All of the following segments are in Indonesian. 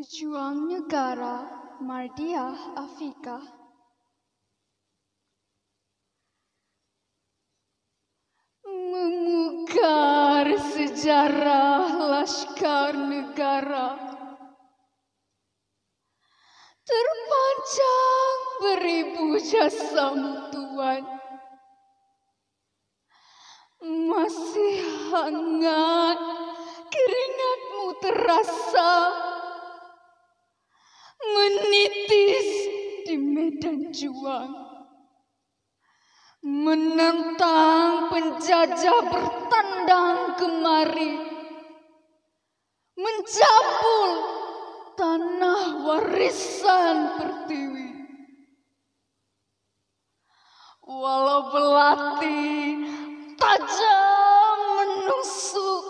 Pejuang Negara Mardiah Afika Memukar sejarah Laskar Negara Terpanjang beribu jasa Tuhan Masih hangat keringatmu terasa menitis di medan juang, menentang penjajah bertandang kemari, mencampur tanah warisan pertiwi. Walau belati tajam menusuk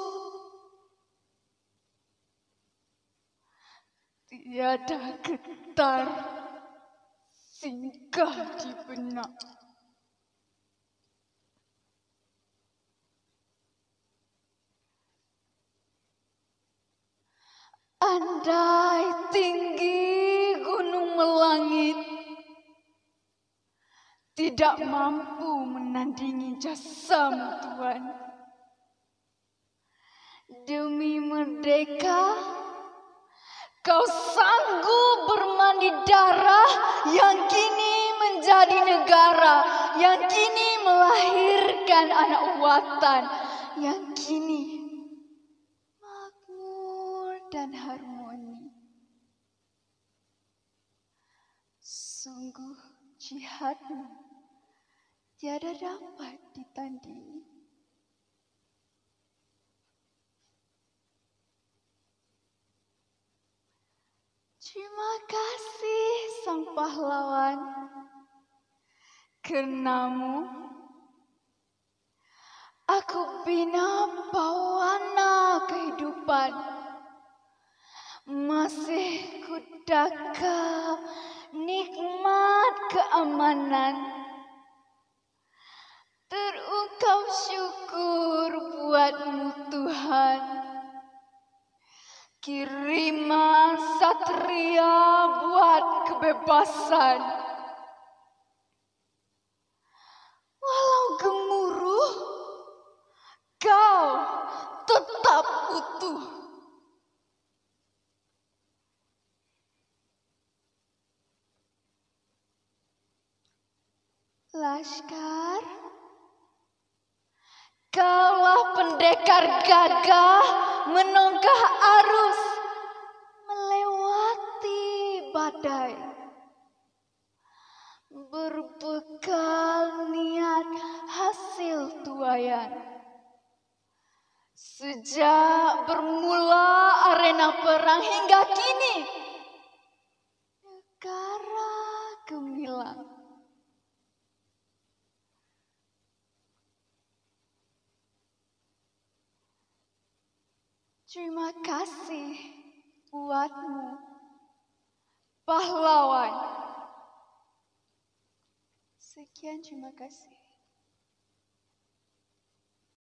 nada getar singgah di benak. Andai tinggi gunung melangit, tidak mampu menandingi jasa Tuhan. Demi merdeka, Kau sanggup bermandi darah yang kini menjadi negara, yang kini melahirkan anak watan, yang kini makmur dan harmoni. Sungguh jihadmu tiada dapat ditandingi. Terima kasih sang pahlawan. Kenamu aku bina pawana kehidupan. Masih kudaka nikmat keamanan. Terungkap syukur buatmu Tuhan. Kiriman satria buat kebebasan. Walau gemuruh, kau tetap utuh. Laskar, kaulah pendekar gagah menongkah arus Sejak bermula arena perang hingga kini, negara gemilang. Terima kasih buatmu, pahlawan. Sekian terima kasih.